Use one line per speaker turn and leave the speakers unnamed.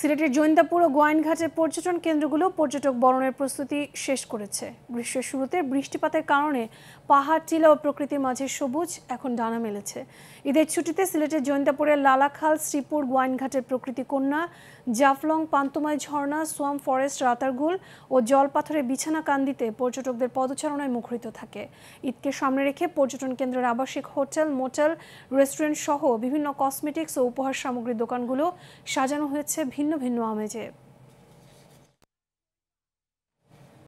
সিলেটের জৈন্তাপুর ও গোয়াইনঘাটের পর্যটন কেন্দ্রগুলো পর্যটক বরণের প্রস্তুতি শেষ করেছে গ্রীষ্মের শুরুতে বৃষ্টিপাতের কারণে পাহাড় টিলা ও প্রকৃতির মাঝে সবুজ এখন ডানা মেলেছে ঈদের ছুটিতে সিলেটের জৈন্তাপুরের লালাখাল শ্রীপুর গোয়াইনঘাটের প্রকৃতি কন্যা জাফলং পান্তমাই ঝর্ণা সোয়াম ফরেস্ট রাতারগুল ও জলপাথরে বিছানা কান্দিতে পর্যটকদের পদচারণায় মুখরিত থাকে ঈদকে সামনে রেখে পর্যটন কেন্দ্রের আবাসিক হোটেল মোটেল রেস্টুরেন্ট সহ বিভিন্ন কসমেটিক্স ও উপহার সামগ্রীর দোকানগুলো সাজানো হয়েছে ভিন্ন 那为什么？